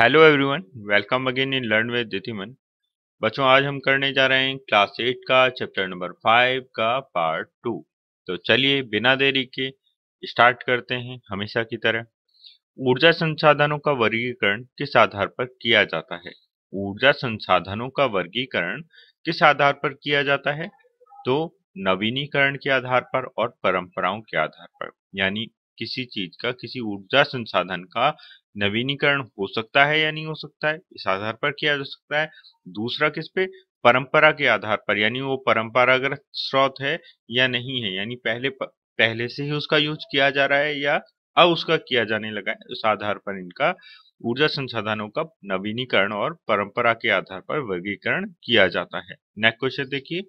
hello everyone welcome again in learn with दिथिमन बच्चों आज हम करने जा रहे हैं क्लास एट का चैप्टर नंबर फाइव का पार्ट टू तो चलिए बिना देरी के स्टार्ट करते हैं हमेशा की तरह ऊर्जा संसाधनों का वर्गीकरण किस आधार पर किया जाता है ऊर्जा संसाधनों का वर्गीकरण किस आधार पर किया जाता है तो नवीनीकरण के आधार पर और परंपराओं के आधार पर यानी किसी चीज का किसी ऊर्जा संसाधन का नवीनीकरण हो सकता है या नहीं हो सकता है इस आधार पर किया जा सकता है दूसरा किस पे परंपरा के आधार पर यानी वो परंपरागत स्रोत है या नहीं है यानी पहले पहले से ही उसका यूज किया जा रहा है या अब उसका किया जाने लगा है उस आधार पर इनका ऊर्जा संसाधनों का नवीनीकरण और परंपरा के आधार पर वर्गीकरण किया जाता है नेक्स्ट क्वेश्चन देखिए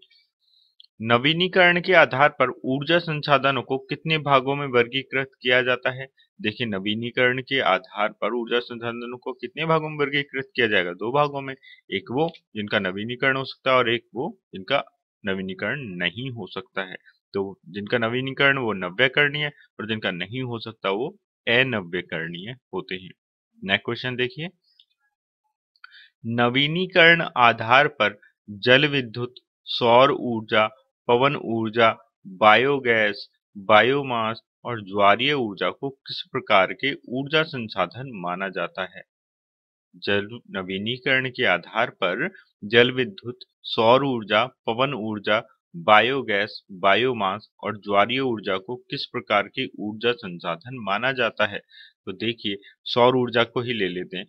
नवीनीकरण के आधार पर ऊर्जा संसाधनों को कितने भागों में वर्गीकृत किया जाता है देखिए नवीनीकरण के आधार पर ऊर्जा संसाधनों को कितने भागों में वर्गीकृत किया जाएगा दो भागों में एक वो जिनका नवीनीकरण हो सकता है और एक वो जिनका नवीनीकरण नहीं हो सकता है तो जिनका नवीनीकरण वो नव्य करणीय और जिनका नहीं हो सकता वो अनव्य करणीय होते हैं नेक्स्ट क्वेश्चन देखिए नवीनीकरण आधार पर जल विद्युत सौर ऊर्जा पवन ऊर्जा बायोगैस बायोमास और ज्वारीय ऊर्जा को किस प्रकार के ऊर्जा संसाधन माना जाता है जल नवीनीकरण के आधार पर जल विद्युत सौर ऊर्जा पवन ऊर्जा बायोगैस बायोमास और ज्वारीय ऊर्जा को किस प्रकार के ऊर्जा संसाधन माना जाता है तो देखिए सौर ऊर्जा को ही ले लेते हैं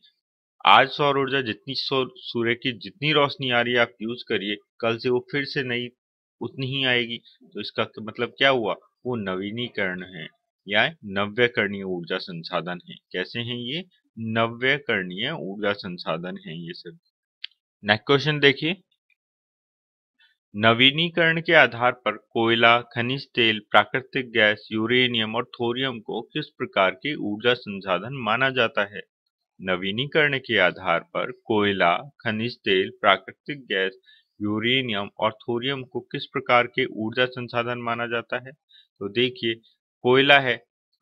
आज सौर ऊर्जा जितनी सूर्य की जितनी रोशनी आ रही है आप यूज करिए कल से वो फिर से नई उतनी ही आएगी तो इसका मतलब क्या हुआ वो नवीनीकरण है या नव्यकरणीय ऊर्जा संसाधन है कैसे हैं ये नव्यकरणीय ऊर्जा संसाधन है ये सब नेक्स्ट क्वेश्चन देखिए नवीनीकरण के आधार पर कोयला खनिज तेल प्राकृतिक गैस यूरेनियम और थोरियम को किस प्रकार के ऊर्जा संसाधन माना जाता है नवीनीकरण के आधार पर कोयला खनिज तेल प्राकृतिक गैस यूरेनियम और थोरियम को किस प्रकार के ऊर्जा संसाधन माना जाता है तो देखिए कोयला है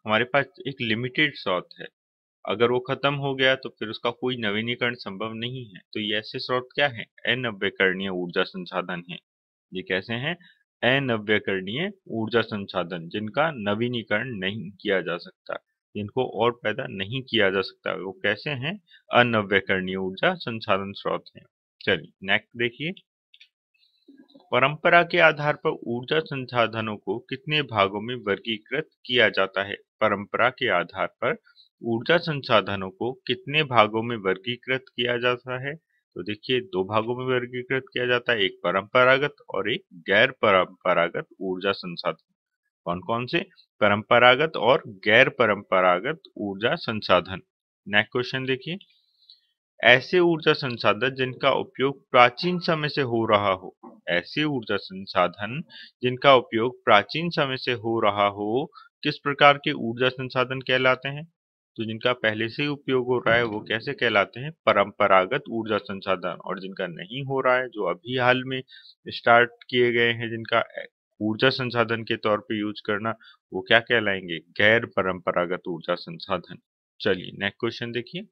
हमारे पास एक लिमिटेड स्रोत है अगर वो खत्म हो गया तो फिर उसका कोई नवीनीकरण संभव नहीं है तो ये ऐसे स्रोत क्या है अनव्यकरणीय ऊर्जा संसाधन है ये कैसे हैं अनव्यकरणीय ऊर्जा संसाधन जिनका नवीनीकरण नहीं किया जा सकता जिनको और पैदा नहीं किया जा सकता वो कैसे हैं अनव्यकरणीय ऊर्जा संसाधन स्रोत हैं चलिए नेक्स्ट देखिए परंपरा के आधार पर ऊर्जा संसाधनों को कितने भागों में वर्गीकृत किया जाता है परंपरा के आधार पर ऊर्जा संसाधनों को कितने भागों में वर्गीकृत किया जाता है तो देखिए दो भागों में वर्गीकृत किया जाता है एक परंपरागत और एक गैर परंपरागत ऊर्जा संसाधन कौन कौन से परंपरागत और गैर परंपरागत ऊर्जा संसाधन नेक्स्ट क्वेश्चन देखिए ऐसे ऊर्जा संसाधन जिनका उपयोग प्राचीन समय से हो रहा हो ऐसे ऊर्जा संसाधन जिनका उपयोग प्राचीन समय से हो रहा हो किस प्रकार के ऊर्जा संसाधन कहलाते हैं तो जिनका पहले से ही उपयोग हो रहा है वो कैसे कहलाते हैं परंपरागत ऊर्जा संसाधन और जिनका नहीं हो रहा है जो अभी हाल में स्टार्ट किए गए हैं जिनका ऊर्जा संसाधन के तौर पे यूज करना वो क्या कहलाएंगे गैर परंपरागत ऊर्जा संसाधन चलिए नेक्स्ट क्वेश्चन देखिए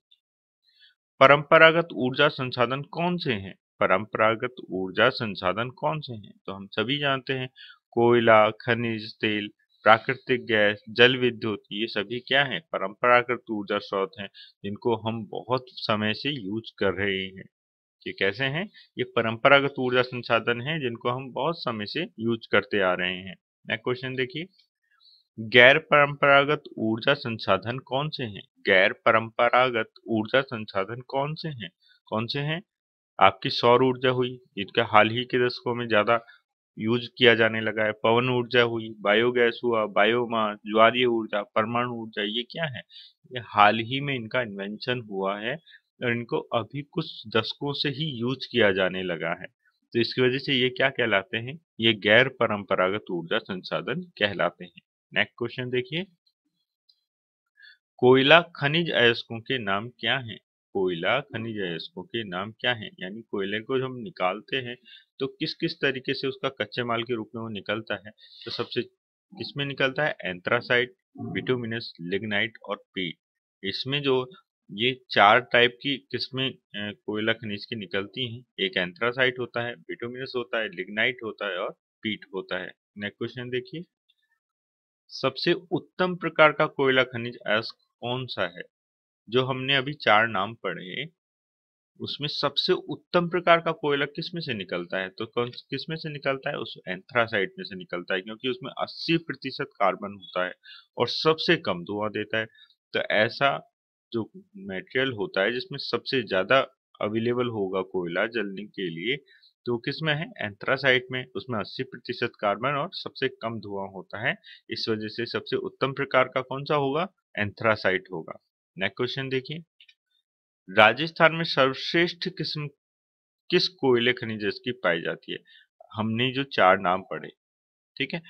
परंपरागत ऊर्जा संसाधन कौन से हैं परंपरागत ऊर्जा संसाधन कौन से हैं तो हम सभी जानते हैं कोयला खनिज तेल प्राकृतिक गैस जल विद्युत ये सभी क्या हैं परंपरागत ऊर्जा स्रोत हैं जिनको हम बहुत समय से यूज कर रहे हैं ये कैसे हैं ये परंपरागत ऊर्जा संसाधन हैं जिनको हम बहुत समय से यूज करते आ रहे हैं नेक्स्ट क्वेश्चन देखिए गैर परंपरागत ऊर्जा संसाधन कौन से हैं गैर परंपरागत ऊर्जा संसाधन कौन से हैं कौन से हैं आपकी सौर ऊर्जा हुई जिनका हाल ही के दशकों में ज्यादा यूज किया जाने लगा है पवन ऊर्जा हुई बायोगैस हुआ बायोमास ज्वारीय ऊर्जा परमाणु ऊर्जा ये क्या है ये हाल ही में इनका इन्वेंशन हुआ है और इनको अभी कुछ दशकों से ही यूज किया जाने लगा है तो इसकी वजह से ये क्या कहलाते हैं ये गैर परंपरागत ऊर्जा संसाधन कहलाते हैं नेक्स्ट क्वेश्चन देखिए कोयला खनिज अयस्कों के नाम क्या हैं कोयला खनिज अयस्कों के नाम क्या हैं यानी कोयले को जब हम निकालते हैं तो किस किस तरीके से उसका कच्चे माल के रूप में वो निकलता है तो सबसे किसमें निकलता है एंथ्रासाइट बिटोमिनस लिग्नाइट और पीट इसमें जो ये चार टाइप की किस्में कोयला खनिज की निकलती हैं एक एंथ्रासाइट होता है बिटोमिनस होता है लिग्नाइट होता है और पीट होता है नेक्स्ट क्वेश्चन देखिए सबसे उत्तम प्रकार का कोयला खनिज अयस्क कौन सा है जो हमने अभी चार नाम पढ़े उसमें सबसे उत्तम प्रकार का कोयला किसमें से निकलता है तो कौन किसमें से निकलता है उस एंथ्रासाइट में से निकलता है क्योंकि उसमें 80 प्रतिशत कार्बन होता है और सबसे कम धुआं देता है तो ऐसा जो मटेरियल होता है जिसमें सबसे ज्यादा अवेलेबल होगा कोयला जलने के लिए तो किस में है एंथ्रासाइट में उसमें 80 प्रतिशत कार्बन और सबसे कम धुआं होता है इस वजह से सबसे उत्तम प्रकार का कौन सा होगा एंथ्रासाइट होगा नेक्स्ट क्वेश्चन देखिए राजस्थान में सर्वश्रेष्ठ किस्म किस कोयले खनिज की पाई जाती है हमने जो चार नाम पढ़े ठीक है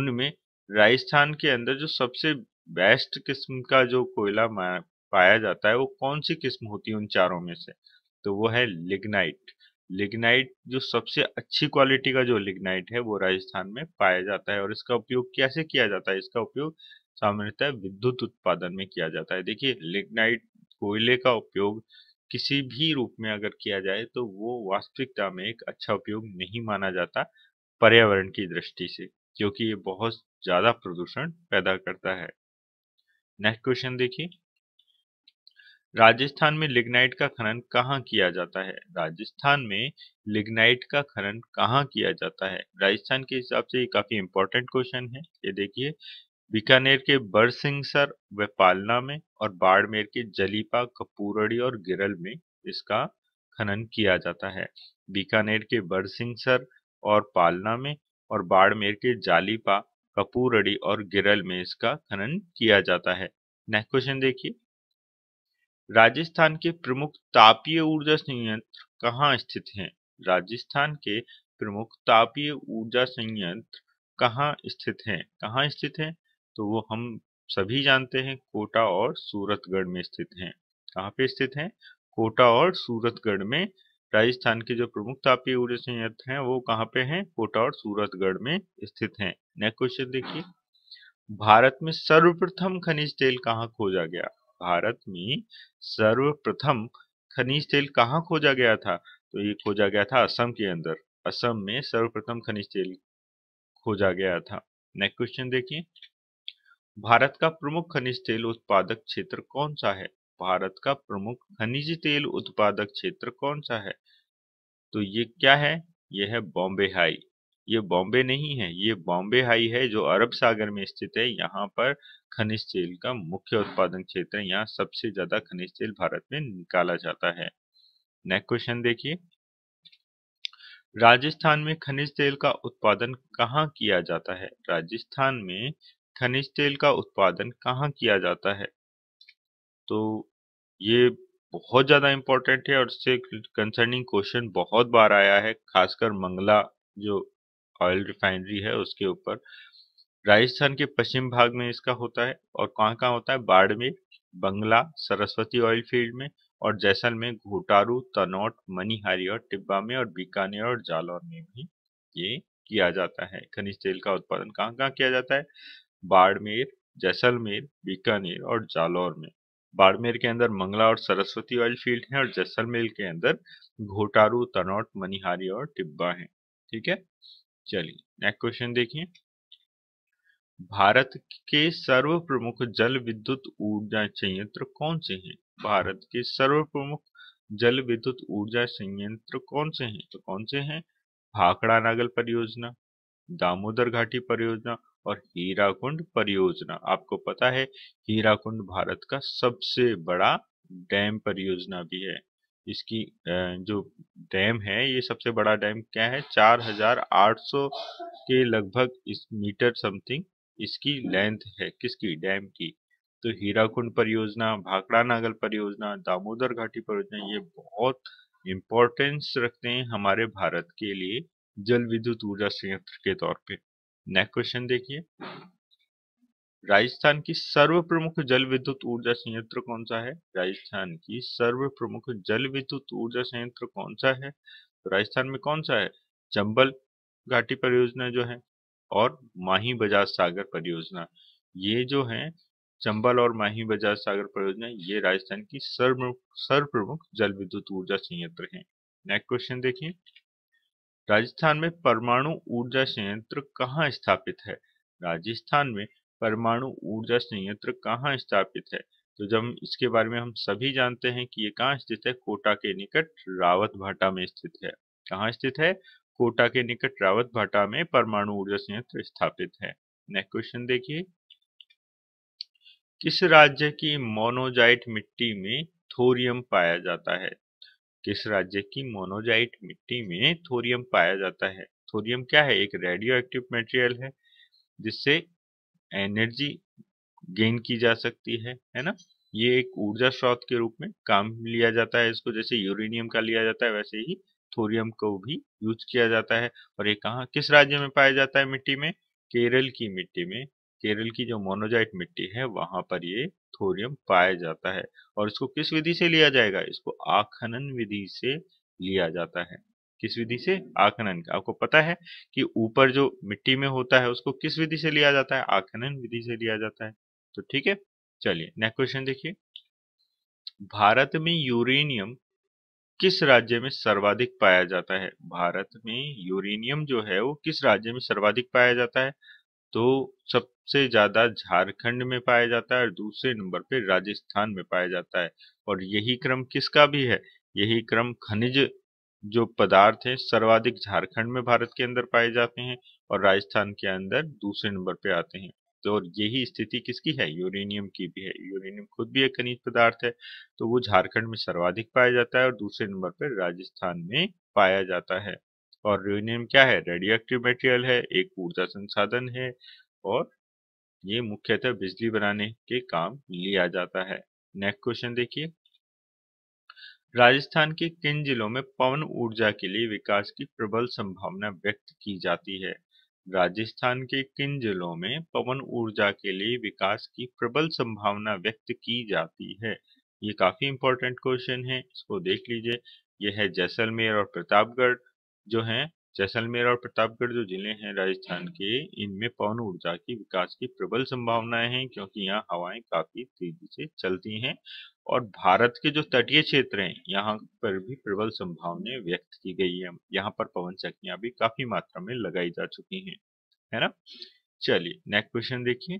उनमें राजस्थान के अंदर जो सबसे बेस्ट किस्म का जो कोयला पाया जाता है वो कौन सी किस्म होती है उन चारों में से तो वो है लिग्नाइट लिग्नाइट जो सबसे अच्छी क्वालिटी का जो लिग्नाइट है वो राजस्थान में पाया जाता है और इसका उपयोग कैसे किया जाता है इसका उपयोग सामान्यतः विद्युत उत्पादन में किया जाता है देखिए लिग्नाइट कोयले का उपयोग किसी भी रूप में अगर किया जाए तो वो वास्तविकता में एक अच्छा उपयोग नहीं माना जाता पर्यावरण की दृष्टि से क्योंकि ये बहुत ज़्यादा प्रदूषण पैदा करता है नेक्स्ट क्वेश्चन देखिए राजस्थान में लिग्नाइट का खनन कहाँ किया जाता है राजस्थान में लिग्नाइट का खनन कहाँ किया जाता है राजस्थान के हिसाब से ये काफी इंपॉर्टेंट क्वेश्चन है ये देखिए बीकानेर के बरसिंगसर व पालना में और बाड़मेर के जलीपा कपूरड़ी और गिरल में इसका खनन किया जाता है बीकानेर के बरसिंगसर और पालना में और बाड़मेर के जालीपा कपूरड़ी और गिरल में इसका खनन किया जाता है नेक्स्ट क्वेश्चन देखिए राजस्थान के प्रमुख तापीय ऊर्जा संयंत्र कहाँ स्थित हैं राजस्थान के प्रमुख तापीय ऊर्जा संयंत्र कहाँ स्थित हैं कहाँ स्थित हैं तो वो हम सभी जानते हैं कोटा और सूरतगढ़ में स्थित हैं कहाँ पे स्थित हैं कोटा और सूरतगढ़ में राजस्थान के जो प्रमुख तापीय ऊर्जा संयंत्र हैं वो कहाँ पे हैं कोटा और सूरतगढ़ में स्थित हैं नेक्स्ट क्वेश्चन देखिए भारत में सर्वप्रथम खनिज तेल कहाँ खोजा गया भारत में सर्वप्रथम खनिज तेल कहाँ खोजा गया था तो ये खोजा गया था असम के अंदर असम में सर्वप्रथम खनिज तेल खोजा गया था नेक्स्ट क्वेश्चन देखिए भारत का प्रमुख खनिज तेल उत्पादक क्षेत्र कौन सा है भारत का प्रमुख खनिज तेल उत्पादक क्षेत्र कौन सा है तो ये क्या है यह है बॉम्बे हाई ये बॉम्बे नहीं है ये बॉम्बे हाई है जो अरब सागर में स्थित है यहाँ पर खनिज तेल का मुख्य उत्पादन क्षेत्र है यहाँ सबसे ज्यादा खनिज तेल भारत में निकाला जाता है नेक्स्ट क्वेश्चन देखिए राजस्थान में खनिज तेल का उत्पादन कहाँ किया जाता है राजस्थान में खनिज तेल का उत्पादन कहाँ किया जाता है तो ये बहुत ज़्यादा इंपॉर्टेंट है और इससे कंसर्निंग क्वेश्चन बहुत बार आया है खासकर मंगला जो ऑयल रिफाइनरी है उसके ऊपर राजस्थान के पश्चिम भाग में इसका होता है और कहाँ कहाँ होता है बाड़मेर बंगला सरस्वती ऑयल फील्ड में और जैसलमेर घोटारू तनोट मनिहारी और टिब्बा में और बीकानेर और जालौर में भी ये किया जाता है खनिज तेल का उत्पादन कहाँ कहाँ किया जाता है बाड़मेर जैसलमेर बीकानेर और जालौर में बाड़मेर के अंदर मंगला और सरस्वती ऑयल फील्ड है और जैसलमेर के अंदर घोटारू तनोट मनिहारी और टिब्बा है ठीक है चलिए नेक्स्ट क्वेश्चन देखिए भारत के सर्व प्रमुख जल विद्युत ऊर्जा संयंत्र कौन से हैं भारत के सर्व प्रमुख जल विद्युत ऊर्जा संयंत्र कौन से हैं तो कौन से हैं भाखड़ा नागल परियोजना दामोदर घाटी परियोजना और हीराकुंड परियोजना आपको पता है हीराकुंड भारत का सबसे बड़ा डैम परियोजना भी है इसकी जो डैम है ये सबसे बड़ा डैम क्या है 4,800 के लगभग इस मीटर समथिंग इसकी लेंथ है किसकी डैम की तो हीराकुंड परियोजना भाकड़ा नागल परियोजना दामोदर घाटी परियोजना ये बहुत इम्पोर्टेंस रखते हैं हमारे भारत के लिए जल विद्युत ऊर्जा संयंत्र के तौर पे नेक्स्ट क्वेश्चन देखिए राजस्थान की सर्व प्रमुख जल विद्युत ऊर्जा संयंत्र कौन सा है राजस्थान की सर्व प्रमुख जल विद्युत ऊर्जा संयंत्र कौन सा है तो राजस्थान में कौन सा है चंबल घाटी परियोजना जो है और माही बजाज सागर परियोजना ये जो है चंबल और माही बजाज सागर परियोजना ये राजस्थान की सर्व सर्व प्रमुख जल विद्युत ऊर्जा संयंत्र है नेक्स्ट क्वेश्चन देखिए राजस्थान में परमाणु ऊर्जा संयंत्र कहाँ स्थापित है राजस्थान में परमाणु ऊर्जा संयंत्र कहाँ स्थापित है तो जब इसके बारे में हम सभी जानते हैं कि ये कहाँ स्थित है कोटा के निकट रावत भाटा में स्थित है कहाँ स्थित है कोटा के निकट रावत भाटा में परमाणु ऊर्जा संयंत्र स्थापित है नेक्स्ट क्वेश्चन देखिए किस राज्य की मोनोजाइट मिट्टी में थोरियम पाया जाता है किस राज्य की मोनोजाइट मिट्टी में थोरियम पाया जाता है थोरियम क्या है एक रेडियो एक्टिव मेटेरियल है जिससे एनर्जी गेन की जा सकती है है ना ये एक ऊर्जा स्रोत के रूप में काम लिया जाता है इसको जैसे यूरेनियम का लिया जाता है वैसे ही थोरियम को भी यूज किया जाता है और ये कहा किस राज्य में पाया जाता है मिट्टी में केरल की मिट्टी में केरल की जो मोनोजाइट मिट्टी है वहां पर ये थोरियम पाया जाता है और इसको किस विधि से लिया जाएगा इसको आखनन विधि से लिया जाता है किस विधि से का आपको पता है कि ऊपर जो मिट्टी में होता है उसको किस विधि से लिया जाता है आखनन विधि से लिया जाता है तो ठीक है चलिए नेक्स्ट क्वेश्चन देखिए भारत में यूरेनियम किस राज्य में सर्वाधिक पाया जाता है भारत में यूरेनियम जो है वो किस राज्य में सर्वाधिक पाया जाता है तो सबसे ज्यादा झारखंड में पाया जाता है और दूसरे नंबर पे राजस्थान में पाया जाता है और यही क्रम किसका भी है यही क्रम खनिज जो पदार्थ है सर्वाधिक झारखंड में भारत के अंदर पाए जाते हैं और राजस्थान के अंदर दूसरे नंबर पे आते हैं तो और यही स्थिति किसकी है यूरेनियम की भी है यूरेनियम खुद भी एक खनिज पदार्थ है तो वो झारखंड में सर्वाधिक पाया जाता है और दूसरे नंबर पर राजस्थान में पाया जाता है और यूरेनियम क्या है रेडियो एक्टिव मटेरियल है एक ऊर्जा संसाधन है और ये मुख्यतः बिजली बनाने के काम लिया जाता है नेक्स्ट क्वेश्चन देखिए राजस्थान के किन जिलों में पवन ऊर्जा के लिए विकास की प्रबल संभावना व्यक्त की जाती है राजस्थान के किन जिलों में पवन ऊर्जा के लिए विकास की प्रबल संभावना व्यक्त की जाती है ये काफी इंपॉर्टेंट क्वेश्चन है इसको देख लीजिए यह है जैसलमेर और प्रतापगढ़ जो है जैसलमेर और प्रतापगढ़ जो जिले हैं राजस्थान के इनमें पवन ऊर्जा की विकास की प्रबल संभावनाएं हैं क्योंकि यहाँ हवाएं काफी तेजी से चलती हैं और भारत के जो तटीय क्षेत्र हैं यहाँ पर भी प्रबल संभावनाएं व्यक्त की गई है यहाँ पर पवन चक्कियां भी काफी मात्रा में लगाई जा चुकी हैं है ना चलिए नेक्स्ट क्वेश्चन देखिए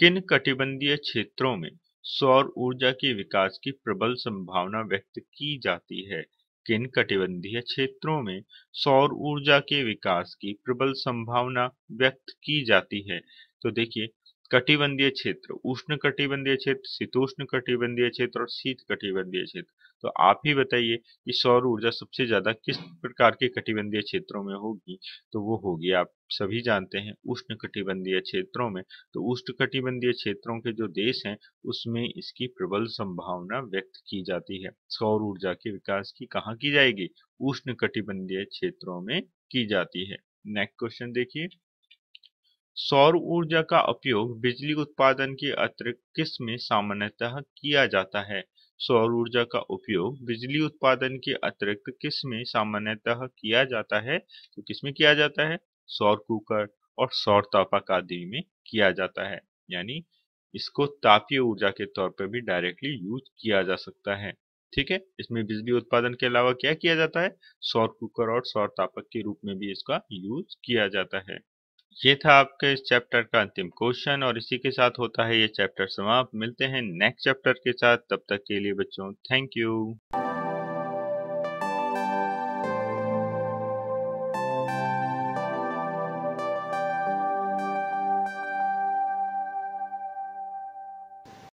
किन कटिबंधीय क्षेत्रों में सौर ऊर्जा के विकास की प्रबल संभावना व्यक्त की जाती है किन कटिबंधीय क्षेत्रों में सौर ऊर्जा के विकास की प्रबल संभावना व्यक्त की जाती है तो देखिए कटिबंधीय क्षेत्र उष्ण कटिबंधीय क्षेत्र शीतोष्ण कटिबंधीय क्षेत्र और शीत कटिबंधीय क्षेत्र तो आप ही बताइए कि सौर ऊर्जा सबसे ज्यादा किस प्रकार के कटिबंधीय क्षेत्रों में होगी तो वो होगी आप सभी जानते हैं उष्ण कटिबंधीय क्षेत्रों में तो उष्ण कटिबंधीय क्षेत्रों के जो देश हैं उसमें इसकी प्रबल संभावना व्यक्त की जाती है सौर ऊर्जा के विकास की कहाँ की जाएगी उष्ण कटिबंधीय क्षेत्रों में की जाती है नेक्स्ट क्वेश्चन देखिए सौर ऊर्जा का उपयोग बिजली उत्पादन के अतिरिक्त किस में सामान्यतः किया जाता है सौर ऊर्जा का उपयोग बिजली उत्पादन के अतिरिक्त किस में सामान्यतः किया जाता है तो किस में किया जाता है सौर कुकर और सौर तापक आदि में किया जाता है यानी इसको तापीय ऊर्जा के तौर पर भी डायरेक्टली यूज किया जा सकता है ठीक है इसमें बिजली उत्पादन के अलावा क्या किया जाता है सौर कुकर और सौर तापक के रूप में भी इसका यूज किया जाता है ये था आपके इस चैप्टर का अंतिम क्वेश्चन और इसी के साथ होता है ये चैप्टर समाप्त मिलते हैं नेक्स्ट चैप्टर के साथ तब तक के लिए बच्चों थैंक यू